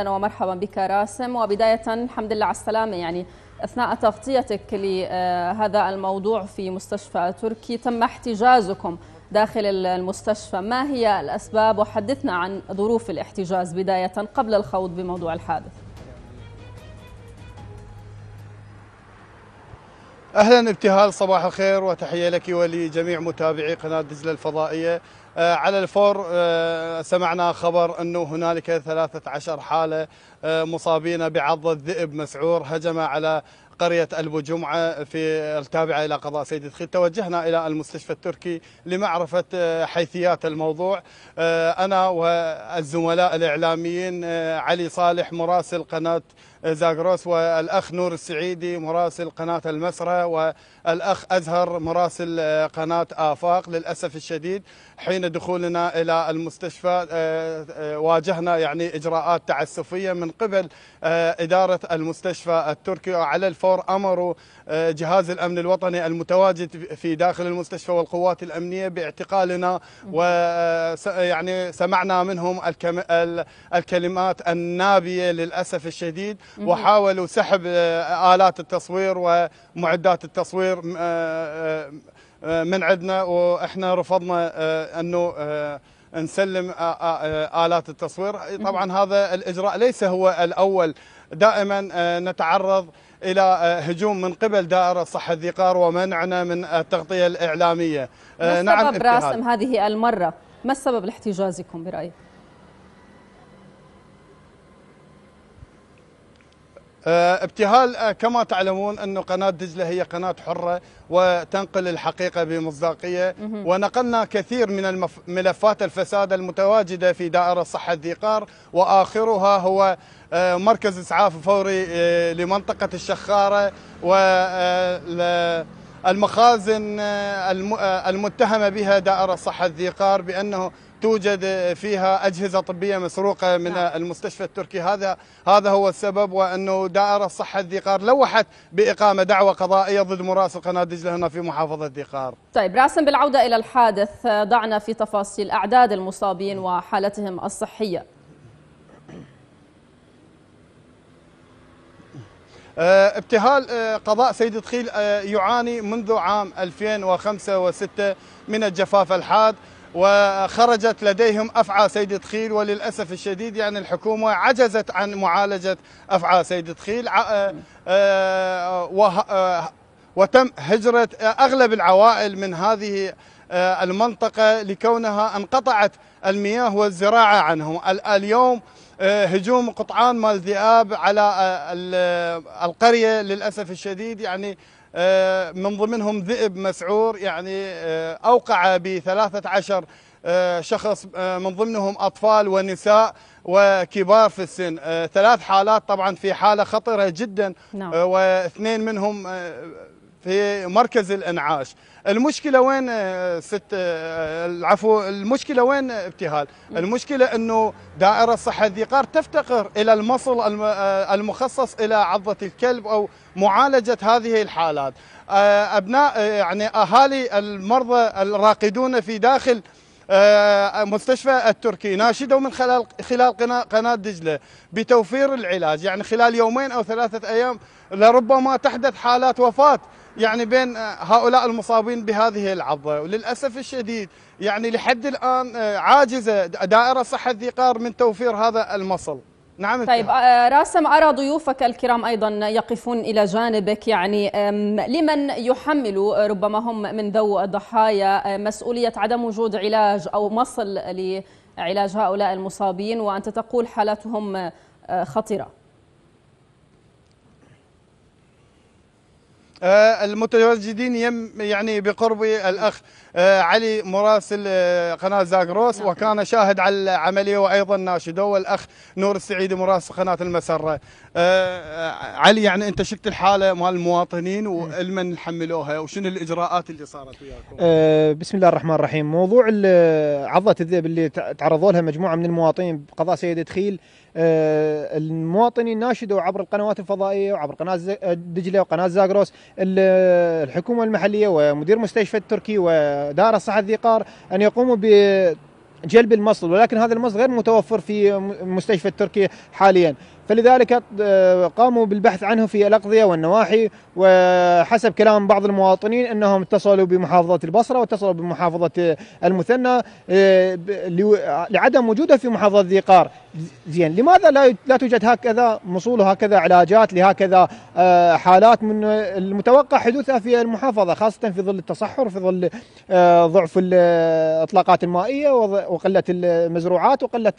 اهلا ومرحبا بك راسم وبدايه الحمد لله على السلامه يعني اثناء تغطيتك لهذا الموضوع في مستشفى تركي تم احتجازكم داخل المستشفى ما هي الاسباب وحدثنا عن ظروف الاحتجاز بدايه قبل الخوض بموضوع الحادث اهلا ابتهال صباح الخير وتحيه لك ولجميع متابعي قناه دجله الفضائيه آه، على الفور آه، سمعنا خبر أنه هنالك 13 حالة آه، مصابين بعض الذئب مسعور هجم على قرية ابو جمعة في التابعة إلى قضاء سيد خيل توجهنا إلى المستشفى التركي لمعرفة حيثيات الموضوع أنا والزملاء الإعلاميين علي صالح مراسل قناة زاغروس والأخ نور السعيدي مراسل قناة المسرة والأخ أزهر مراسل آه، قناة آفاق للأسف الشديد حين دخولنا إلى المستشفى آه، آه، واجهنا يعني إجراءات تعسفية من قبل إدارة المستشفى التركي على الفور أمروا جهاز الأمن الوطني المتواجد في داخل المستشفى والقوات الأمنية باعتقالنا ويعني سمعنا منهم الكلمات النابية للأسف الشديد وحاولوا سحب آه، آلات التصوير ومعدات التصوير آه، آه، من عندنا واحنا رفضنا انه نسلم آلات التصوير طبعا هذا الإجراء ليس هو الأول دائما نتعرض إلى هجوم من قبل دائرة صحة الذقار ومنعنا من التغطية الإعلامية ما نعم، السبب نعم راسم هذه المرة ما السبب لاحتجازكم برأيك؟ آه، ابتهال آه، كما تعلمون أن قناة دجلة هي قناة حرة وتنقل الحقيقة بمصداقية ونقلنا كثير من ملفات الفساد المتواجدة في دائرة صحة الذيقار وآخرها هو آه، مركز إسعاف فوري لمنطقة الشخارة و المخازن المتهمة بها دائرة صحة الذيقار بأنه توجد فيها أجهزة طبية مسروقة من نعم. المستشفى التركي هذا هذا هو السبب وأنه دائرة صحة قار لوحت بإقامة دعوه قضائية ضد مراسل قناة دجلة هنا في محافظة قار. طيب راسم بالعودة إلى الحادث ضعنا في تفاصيل أعداد المصابين وحالتهم الصحية آه، ابتهال آه، قضاء سيد دخيل آه، يعاني منذ عام 2005 و6 من الجفاف الحاد وخرجت لديهم افعى سيد دخيل وللاسف الشديد يعني الحكومه عجزت عن معالجه افعى سيد دخيل آه، آه، آه، وتم هجره اغلب العوائل من هذه المنطقه لكونها انقطعت المياه والزراعه عنهم اليوم هجوم قطعان مال ذئاب على القريه للاسف الشديد يعني آه، من ضمنهم ذئب مسعور يعني آه، أوقع بثلاثة عشر آه، شخص من ضمنهم أطفال ونساء وكبار في السن ثلاث حالات طبعا في حالة خطرة جدا نعم. واثنين منهم في مركز الانعاش المشكله وين آه، ست آه، آه، العفو المشكله وين ابتهال المشكله انه دائره صحه ذي قار تفتقر الى المصل المخصص الى عضه الكلب او معالجه هذه الحالات ابناء يعني اهالي المرضى الراقدون في داخل مستشفى التركي ناشدوا من خلال خلال قناه دجله بتوفير العلاج يعني خلال يومين او ثلاثه ايام لربما تحدث حالات وفاه يعني بين هؤلاء المصابين بهذه العضة وللأسف الشديد يعني لحد الآن آه، عاجزة دائرة صحة ذي قار من توفير هذا المصل نعم طيب آه، راسم أرى ضيوفك الكرام أيضا يقفون إلى جانبك يعني لمن يحمل آه، ربما هم من ذو الضحايا مسؤولية عدم وجود علاج أو مصل لعلاج هؤلاء المصابين وأنت تقول حالتهم خطيرة آه، المتواجدين يم يعني بقربي الاخ آه، علي مراسل آه، قناه زاغروس نعم. وكان شاهد على العمليه وايضا ناشده والاخ نور السعيدي مراسل قناه المسره آه، آه، علي يعني انت شفت الحاله مال المواطنين والمن حملوها وشنو الاجراءات اللي صارت وياكم؟ أه بسم الله الرحمن الرحيم، موضوع عضه الذئب اللي تعرضوا لها مجموعه من المواطنين بقضاء سيد دخيل أه المواطنين ناشدوا عبر القنوات الفضائيه وعبر قناه آه، دجله وقناه زاغروس الحكومه المحليه ومدير مستشفى التركي ودائره الصحه قار ان يقوموا ب جلب المصل ولكن هذا المصل غير متوفر في مستشفى التركي حاليا فلذلك آه، قاموا بالبحث عنه في الأقضية والنواحي وحسب كلام بعض المواطنين أنهم اتصلوا بمحافظة البصرة واتصلوا بمحافظة المثنى آه، لعدم وجوده في محافظة ذي قار زين لماذا لا لا توجد هكذا مصول وهكذا علاجات لهكذا آه، حالات من المتوقع حدوثها في المحافظة خاصة في ظل التصحر في ظل ضعف الإطلاقات المائية وقلة المزروعات وقلة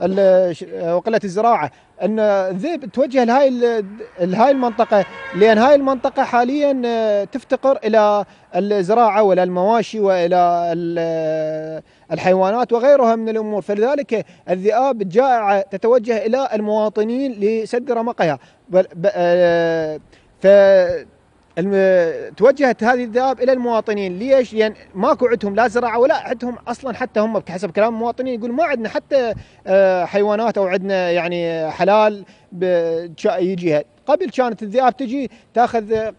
وقله الزراعه ان الذئب توجه لهاي لهاي المنطقه لان هاي المنطقه حاليا آه، تفتقر الى الزراعه والى المواشي والى الحيوانات وغيرها من الامور فلذلك الذئاب الجائعه تتوجه الى المواطنين لسد رمقها آه، ف توجهت هذه الذئاب الى المواطنين ليش؟ لان يعني ماكو عندهم لا زراعه ولا عندهم اصلا حتى هم بحسب كلام المواطنين يقول ما عندنا حتى آه، حيوانات او عندنا يعني حلال يجيها قبل كانت الذئاب تجي تاخذ آه،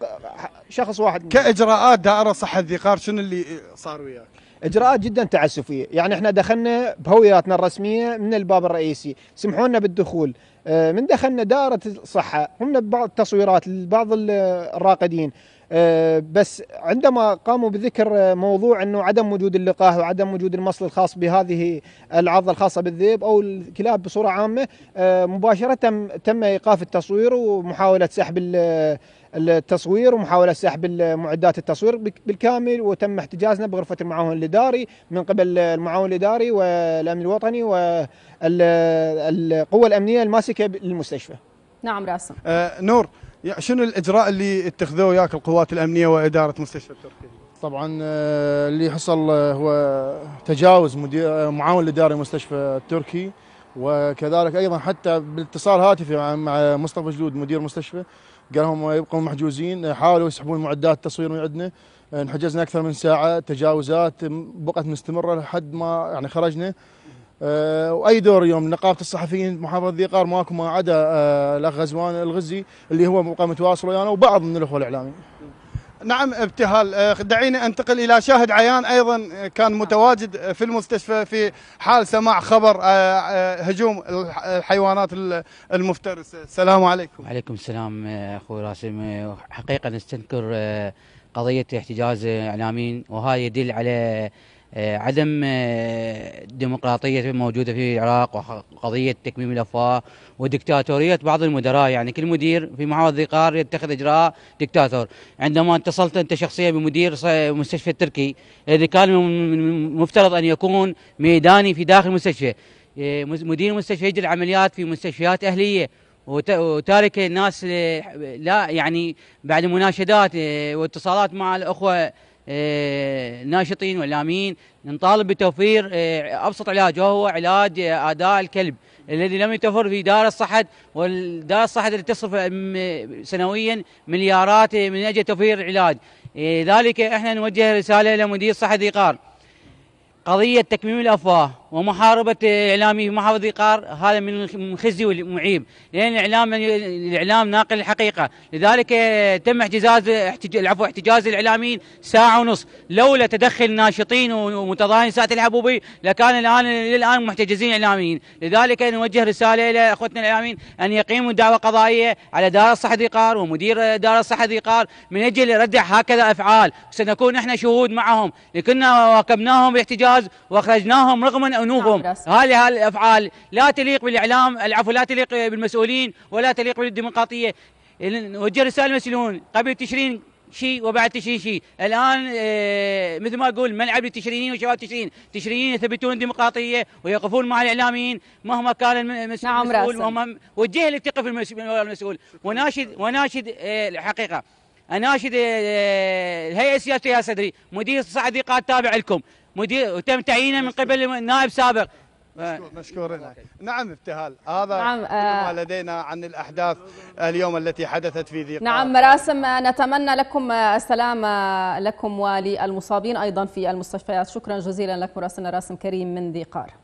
شخص واحد كاجراءات دائره صحه الذقار شنو اللي صار وياك؟ اجراءات جدا تعسفيه، يعني احنا دخلنا بهوياتنا الرسميه من الباب الرئيسي، سمحوا بالدخول، آه، من دخلنا دائره الصحه، قمنا ببعض التصويرات لبعض الراقدين، آه، بس عندما قاموا بذكر آه، موضوع انه عدم وجود اللقاح وعدم وجود المصل الخاص بهذه العضه الخاصه بالذئب او الكلاب بصوره عامه آه، مباشره تم ايقاف التصوير ومحاوله سحب التصوير ومحاولة سحب معدات التصوير بالكامل وتم احتجازنا بغرفة المعاون الإداري من قبل المعاون الإداري والأمن الوطني والقوة الأمنية الماسكة للمستشفى نعم راسم آه نور يعني شنو الاجراء اللي اتخذوه وياك القوات الامنيه واداره مستشفى التركي؟ طبعا آه، اللي حصل آه، هو تجاوز آه، معاون الاداري مستشفى التركي وكذلك ايضا حتى باتصال هاتفي مع مصطفى جلود مدير مستشفى قال لهم يبقوا محجوزين حاولوا يسحبون معدات التصوير من عندنا انحجزنا اكثر من ساعه تجاوزات بقت مستمره لحد ما يعني خرجنا آه، واي دور اليوم نقابه الصحفيين محافظه ذي قار ماكو ما عدا الاخ آه، غزوان الغزي اللي هو مقام متواصل ويانا وبعض من الاخوه الاعلاميين. نعم ابتهال آه، دعيني انتقل الى شاهد عيان ايضا كان متواجد في المستشفى في حال سماع خبر هجوم الحيوانات المفترسه السلام عليكم وعليكم السلام اخوي راسم حقيقه نستنكر قضيه احتجاز اعلاميين وهذا يدل على آه، عدم آه، ديمقراطية موجودة في العراق وقضية تكميم الأفواه ودكتاتورية بعض المدراء يعني كل مدير في محافظة ذقار يتخذ إجراء دكتاتور عندما اتصلت أنت شخصيا بمدير مستشفى التركي الذي كان مفترض أن يكون ميداني في داخل المستشفى آه، مدير المستشفى يجري العمليات في مستشفيات أهلية وتارك الناس لا يعني بعد مناشدات واتصالات مع الأخوة آه، ناشطين ولامين نطالب بتوفير آه، ابسط علاج وهو علاج آه، اداء الكلب الذي لم يتوفر في دار الصحه والدار الصحه التي تصرف سنويا مليارات من اجل توفير العلاج ذلك احنا نوجه رساله الى مدير صحه ذي قار قضية تكميم الأفواه ومحاربة إعلامي محافظة قار هذا من الخزي والمعيب لأن الإعلام يعني، الإعلام ناقل الحقيقة لذلك تم احتجاز العفو احتجاز الإعلاميين ساعة ونص لولا تدخل ناشطين ومتظاهرين ساعة الحبوبي لكان الآن للآن محتجزين إعلاميين لذلك نوجه رسالة إلى أخوتنا الإعلاميين أن يقيموا دعوة قضائية على دار الصحة قار ومدير دار الصحة قار من أجل ردع هكذا أفعال سنكون إحنا شهود معهم لكنا واكبناهم باحتجاز الامتياز واخرجناهم رغما انوفهم نعم، هذه الافعال لا تليق بالاعلام العفو لا تليق بالمسؤولين ولا تليق بالديمقراطيه نوجه رساله للمسؤولين قبل تشرين شيء وبعد تشرين شيء الان آه، مثل ما اقول ملعب للتشرينيين وشباب تشرين تشرينيين يثبتون الديمقراطيه ويقفون مع الاعلاميين مهما كان المسؤول نعم ومهما وجه للثقه في المسؤول نعم. وناشد وناشد آه، الحقيقه اناشد آه، الهيئه السياسيه يا صدري مدير صعدي قاعد تابع لكم مدير وتم تعيينه من قبل نائب سابق آه. مشكورين نعم ابتهال هذا نعم آه ما لدينا عن الأحداث اليوم التي حدثت في ذي نعم مراسم آه، نتمنى لكم آه، السلام لكم وللمصابين أيضا في المستشفيات شكرا جزيلا لك مراسلنا راسم كريم من ذي قار